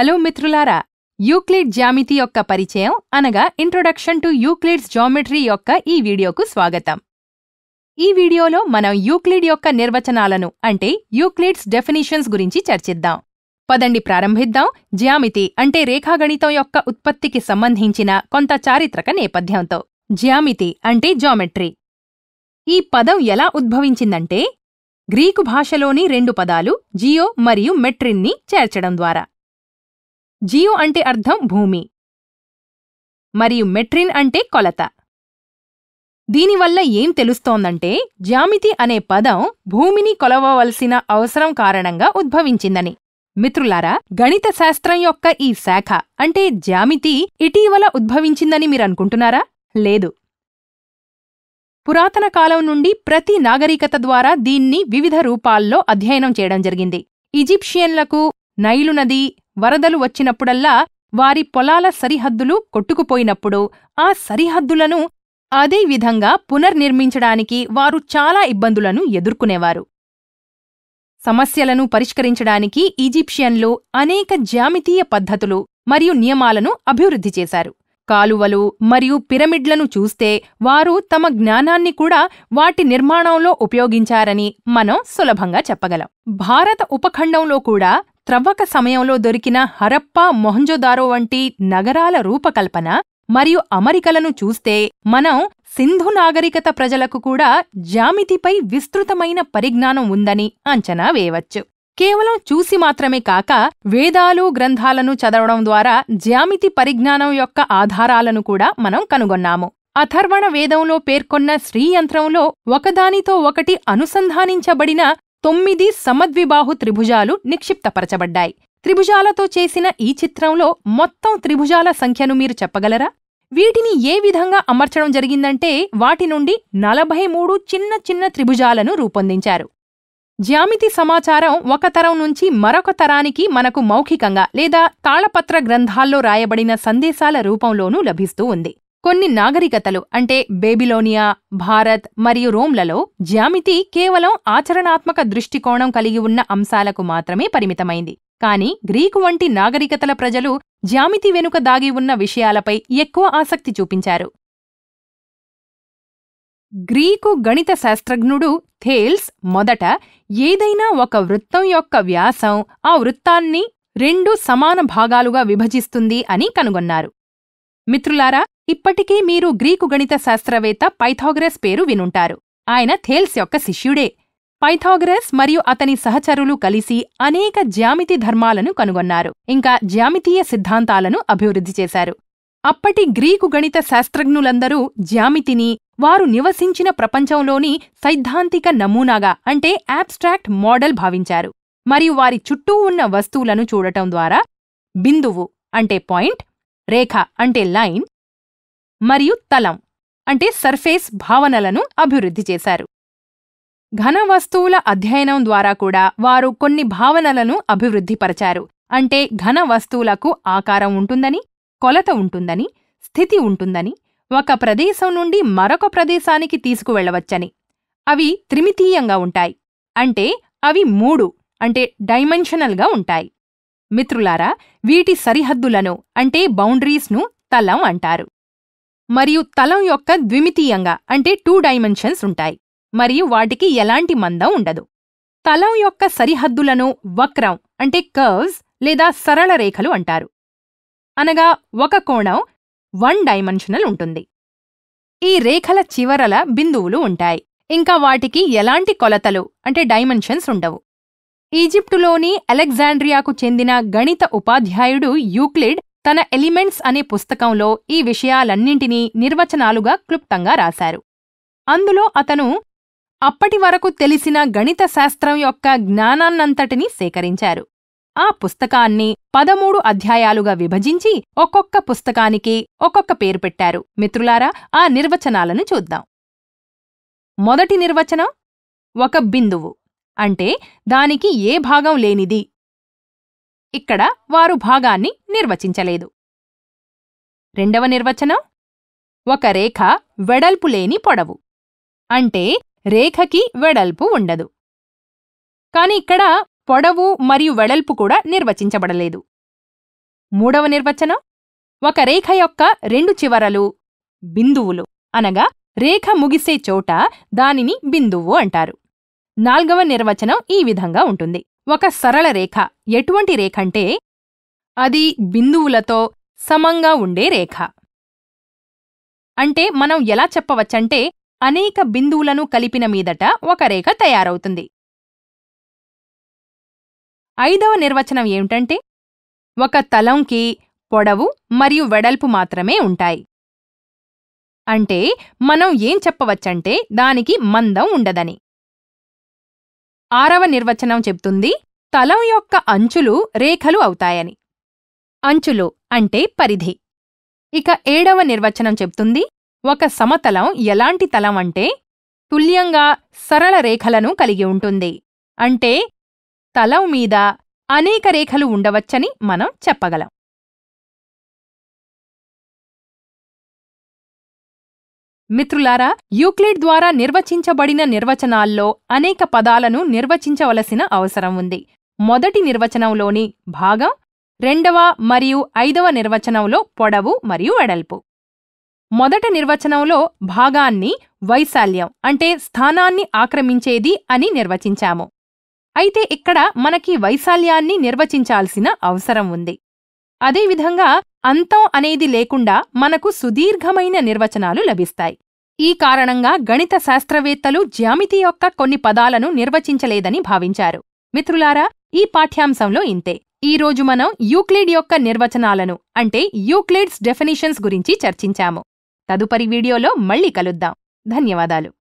hello మిత్రులారా Euclid జ్యామితి యొక్క పరిచయం అనగా ఇంట్రొడక్షన్ టు యూక్లిడ్స్ జామెట్రీ యొక్క ఈ వీడియోకు స్వాగతం ఈ వీడియోలో మనం యూక్లిడ్ యొక్క నిర్వచనాలను అంటే యూక్లిడ్స్ డెఫినిషన్స్ గురించి చర్చిద్దాం పదండి ప్రారంభిద్దాం జ్యామితి అంటే రేఖాగణితం యొక్క ఉత్పత్తికి సంబంధించిన కొంత చారిత్రక నేపథ్యంతో జ్యామితి అంటే జామెట్రీ ఈ పదం ఎలా ఉద్భవించిందంటే గ్రీకు భాషలోని రెండు పదాలు జియో మరియు మెట్రిన్ని చేర్చడం ద్వారా జియో అంటే అర్థం భూమి మరియు మెట్రిన్ అంటే కొలత దీనివల్ల ఏం తెలుస్తోందంటే జ్యామితి అనే పదం భూమిని కొలవవలసిన అవసరం కారణంగా ఉద్భవించిందని మిత్రులారా గణిత శాస్త్రం యొక్క ఈ శాఖ అంటే జ్యామితి ఇటీవల ఉద్భవించిందని మీరనుకుంటున్నారా లేదు పురాతన కాలం నుండి ప్రతి నాగరికత ద్వారా దీన్ని వివిధ రూపాల్లో అధ్యయనం చేయడం జరిగింది ఈజిప్షియన్లకు నైలు నది వరదలు వచ్చినప్పుడల్లా వారి పొలాల సరిహద్దులు కొట్టుకుపోయినప్పుడు ఆ సరిహద్దులను అదే విధంగా పునర్నిర్మించడానికి వారు చాలా ఇబ్బందులను ఎదుర్కొనేవారు సమస్యలను పరిష్కరించడానికి ఈజిప్షియన్లు అనేక జ్యామితీయ పద్ధతులు మరియు నియమాలను అభివృద్ధి చేశారు కాలువలు మరియు పిరమిడ్లను చూస్తే వారు తమ జ్ఞానాన్ని కూడా వాటి నిర్మాణంలో ఉపయోగించారని మనం సులభంగా చెప్పగలం భారత ఉపఖండంలో కూడా త్రవ్వక సమయంలో దొరికిన హరప్పా మొహంజోదారో వంటి నగరాల రూపకల్పన మరియు అమరికలను చూస్తే మనం సింధు నాగరికత ప్రజలకు కూడా జామితిపై విస్తృతమైన పరిజ్ఞానం ఉందని అంచనా వేయవచ్చు కేవలం చూసి మాత్రమే కాక వేదాలు గ్రంథాలను చదవడం ద్వారా జ్యామితి పరిజ్ఞానం యొక్క ఆధారాలను కూడా మనం కనుగొన్నాము అథర్వణ వేదంలో పేర్కొన్న శ్రీయంత్రంలో ఒకదానితో ఒకటి అనుసంధానించబడిన తొమ్మిది సమద్విబాహు త్రిభుజాలు నిక్షిప్తపరచబడ్డాయి త్రిభుజాలతో చేసిన ఈ చిత్రంలో మొత్తం త్రిభుజాల సంఖ్యను మీరు చెప్పగలరా వీటిని ఏ విధంగా అమర్చడం జరిగిందంటే వాటి నుండి నలభై మూడు చిన్న చిన్న త్రిభుజాలను రూపొందించారు జ్యామితి సమాచారం ఒక తరం నుంచి మరొక తరానికి మనకు మౌఖికంగా లేదా తాళపత్ర గ్రంథాల్లో రాయబడిన సందేశాల రూపంలోనూ లభిస్తూ ఉంది కొన్ని నాగరికతలు అంటే బేబిలోనియా భారత్ మరియు రోమ్లలో జ్యామితి కేవలం ఆచరణాత్మక దృష్టికోణం కలిగి ఉన్న అంశాలకు మాత్రమే పరిమితమైంది కాని గ్రీకు వంటి నాగరికతల ప్రజలు జ్యామితి వెనుక దాగి ఉన్న విషయాలపై ఎక్కువ ఆసక్తి చూపించారు గ్రీకు గణిత శాస్త్రజ్ఞుడు థేల్స్ మొదట ఏదైనా ఒక వృత్తం యొక్క వ్యాసం ఆ వృత్తాన్ని రెండు సమాన భాగాలుగా విభజిస్తుంది అని కనుగొన్నారు మిత్రులారా ఇప్పటికీ మీరు గ్రీకు గణిత శాస్త్రవేత్త పైథాగ్రస్ పేరు వినుంటారు ఆయన థేల్స్ యొక్క శిష్యుడే పైథాగ్రస్ మరియు అతని సహచరులు కలిసి అనేక జ్యామితి ధర్మాలను కనుగొన్నారు ఇంకా జ్యామితీయ సిద్ధాంతాలను అభివృద్ధి చేశారు అప్పటి గ్రీకు గణిత శాస్త్రజ్ఞులందరూ జ్యామితిని వారు నివసించిన ప్రపంచంలోని సైద్ధాంతిక నమూనాగా అంటే ఆబ్స్ట్రాక్ట్ మోడల్ భావించారు మరియు వారి చుట్టూ ఉన్న వస్తువులను చూడటం ద్వారా బిందువు అంటే పాయింట్ రేఖ అంటే లైన్ మరియు తలం అంటే సర్ఫేస్ భావనలను అభివృద్ధి చేశారు ఘన వస్తువుల అధ్యయనం ద్వారా కూడా వారు కొన్ని భావనలను అభివృద్ధిపరచారు అంటే ఘన వస్తువులకు ఆకారం ఉంటుందని కొలత ఉంటుందని స్థితి ఉంటుందని ఒక ప్రదేశం నుండి మరొక ప్రదేశానికి తీసుకువెళ్లవచ్చని అవి త్రిమితీయంగా ఉంటాయి అంటే అవి మూడు అంటే డైమెన్షనల్గా ఉంటాయి మిత్రులారా వీటి సరిహద్దులను అంటే బౌండరీస్ను తలం అంటారు మరియు తలం యొక్క ద్విమితీయంగా అంటే టూ డైమెన్షన్స్ ఉంటాయి మరియు వాటికి ఎలాంటి మందం ఉండదు తలం యొక్క సరిహద్దులను వక్రం అంటే కర్వ్స్ లేదా సరళ రేఖలు అంటారు అనగా ఒక కోణం వన్ డైమెన్షనల్ ఉంటుంది ఈ రేఖల చివరల బిందువులు ఉంటాయి ఇంకా వాటికి ఎలాంటి కొలతలు అంటే డైమెన్షన్స్ ఉండవు ఈజిప్టులోని అలెగ్జాండ్రియాకు చెందిన గణిత ఉపాధ్యాయుడు యూక్లిడ్ తన ఎలిమెంట్స్ అనే పుస్తకంలో ఈ విషయాలన్నింటినీ నిర్వచనాలుగా క్లుప్తంగా రాశారు అందులో అతను అప్పటి వరకు తెలిసిన గణిత శాస్త్రం యొక్క జ్ఞానాన్నంతటినీ సేకరించారు ఆ పుస్తకాన్ని పదమూడు అధ్యాయాలుగా విభజించి ఒక్కొక్క పుస్తకానికి ఒక్కొక్క పేరు పెట్టారు మిత్రులారా ఆ నిర్వచనాలను చూద్దాం మొదటి నిర్వచనం ఒక బిందువు అంటే దానికి ఏ భాగం లేనిది ఇక్కడ వారు భాగాన్ని నిర్వచించలేదు రెండవ నిర్వచనం ఒక రేఖ వెడల్పు లేని పొడవు అంటే రేఖకి వెడల్పు ఉండదు కాని ఇక్కడ పొడవు మరియు వెడల్పు కూడా నిర్వచించబడలేదు మూడవ నిర్వచనం ఒక రేఖ యొక్క రెండు చివరలు బిందువులు అనగా రేఖ ముగిసే చోట దానిని బిందువు అంటారు నాల్గవ నిర్వచనం ఈ విధంగా ఉంటుంది ఒక సరళ రేఖ ఎటువంటి రేఖంటే అది బిందువులతో సమంగా ఉండే రేఖ అంటే మనం ఎలా చెప్పవచ్చంటే అనేక బిందువులను కలిపిన మీదట ఒక రేఖ తయారవుతుంది ఐదవ నిర్వచనం ఏమిటంటే ఒక తలంకి పొడవు మరియు వెడల్పు మాత్రమే ఉంటాయి అంటే మనం ఏం చెప్పవచ్చంటే దానికి మందం ఉండదని ఆరవ నిర్వచనం చెప్తుంది తలం యొక్క అంచులు రేఖలు అవుతాయని అంచులు అంటే పరిధి ఇక ఏడవ నిర్వచనం చెప్తుంది ఒక సమతలం ఎలాంటి తలం అంటే తుల్యంగా సరళ రేఖలను కలిగి ఉంటుంది అంటే తలం మీద అనేక రేఖలు ఉండవచ్చని మనం చెప్పగలం మిత్రులారా యూక్లిడ్ ద్వారా నిర్వచించబడిన నిర్వచనాల్లో అనేక పదాలను నిర్వచించవలసిన అవసరం ఉంది మొదటి నిర్వచనంలోని భాగం రెండవ మరియు ఐదవ నిర్వచనంలో పొడవు మరియు వెడల్పు మొదట నిర్వచనంలో భాగాన్ని వైశాల్యం అంటే స్థానాన్ని ఆక్రమించేది అని నిర్వచించాము అయితే ఇక్కడ మనకి వైశాల్యాన్ని నిర్వచించాల్సిన అవసరం ఉంది అదేవిధంగా అంతం అనేది లేకుండా మనకు సుదీర్ఘమైన నిర్వచనాలు లభిస్తాయి ఈ కారణంగా గణిత శాస్త్రవేత్తలు జ్యామితి యొక్క కొన్ని పదాలను నిర్వచించలేదని భావించారు మిత్రులారా ఈ పాఠ్యాంశంలో ఇంతే ఈరోజు మనం యూక్లిడ్ యొక్క నిర్వచనాలను అంటే యూక్లిడ్స్ డెఫినిషన్స్ గురించి చర్చించాము తదుపరి వీడియోలో మళ్ళీ కలుద్దాం ధన్యవాదాలు